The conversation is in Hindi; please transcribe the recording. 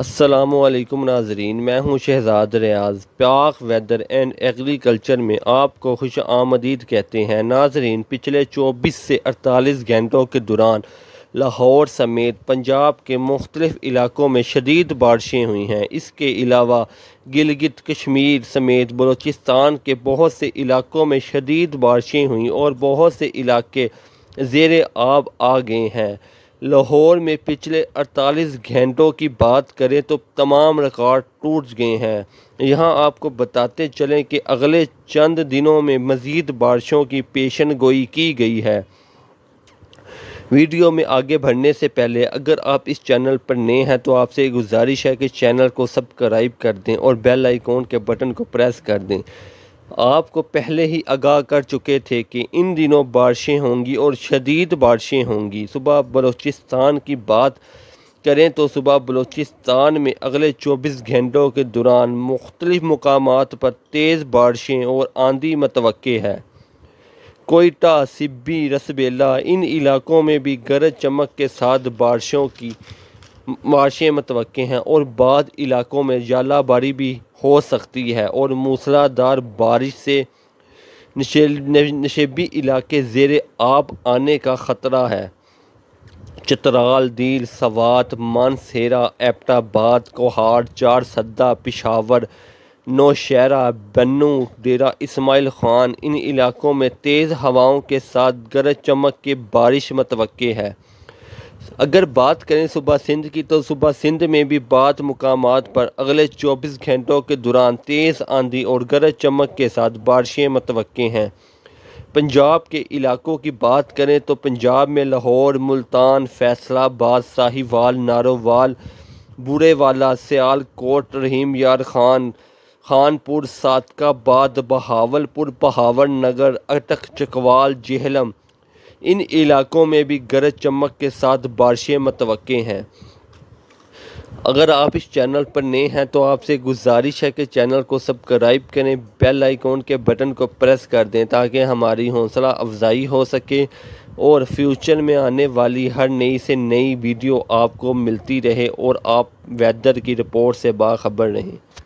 असलकम नाजरीन मैं हूं शहजाद रियाज पाक वेदर एंड एग्रीकल्चर में आपको खुश आमदीद कहते हैं नाजरीन पिछले 24 से 48 घंटों के दौरान लाहौर समेत पंजाब के मुख्तलिफ़ इलाक़ों में शदीद बारिशें हुई हैं इसके अलावा गिलगित कश्मीर समेत बलूचिस्तान के बहुत से इलाक़ों में शदीद बारिशें हुई और बहुत से इलाके ज़ेर आब आ गए हैं लाहौर में पिछले 48 घंटों की बात करें तो तमाम रिकॉर्ड टूट गए हैं यहाँ आपको बताते चलें कि अगले चंद दिनों में मज़ीद बारिशों की पेशन गोई की गई है वीडियो में आगे बढ़ने से पहले अगर आप इस चैनल पर नए हैं तो आपसे गुजारिश है कि चैनल को सब्सक्राइब कर दें और बेल आइकॉन के बटन को प्रेस कर दें आपको पहले ही आगाह कर चुके थे कि इन दिनों बारिशें होंगी और शदीद बारिशें होंगी सुबह बलोचिस्तान की बात करें तो सुबह बलोचिस्तान में अगले 24 घंटों के दौरान मुख्तलिफ़ मकाम पर तेज़ बारिशें और आंधी मतव है कोयटा सिब्बी रसबेला इन इलाकों में भी गरज चमक के साथ बारिशों की माशे मतव हैं और बाद इलाकों में जालाबारी भी हो सकती है और मूसलाधार बारिश से नशेबी इलाके जेर आप आने का ख़तरा है चतराल दील सवात मानसेरा एपटाबाद कोहाड़ चार सद्दा पिशावर नौशहरा बन्नू डेरा इसमाइल ख़ान इन इलाकों में तेज़ हवाओं के साथ गरज चमक के बारिश मतवे है अगर बात करें सुबह सिंध की तो सुबह सिंध में भी बाद मुकाम पर अगले 24 घंटों के दौरान तेज़ आंधी और गरज चमक के साथ बारिशें मतव हैं पंजाब के इलाकों की बात करें तो पंजाब में लाहौर मुल्तान फैसलाबाद साहिवाल नारोवाल बूढ़ेवाला सियालकोट रहीम यार खान खानपुर सातकाबाद बहावलपुर बहावर नगर अटक चकवाल जेहलम इन इलाकों में भी गरज चमक के साथ बारिशें मतव हैं अगर आप इस चैनल पर नए हैं तो आपसे गुजारिश है कि चैनल को सब्सक्राइब करें बेल आइकॉन के बटन को प्रेस कर दें ताकि हमारी हौसला अफजाई हो सके और फ्यूचर में आने वाली हर नई से नई वीडियो आपको मिलती रहे और आप वेदर की रिपोर्ट से बाखबर रहें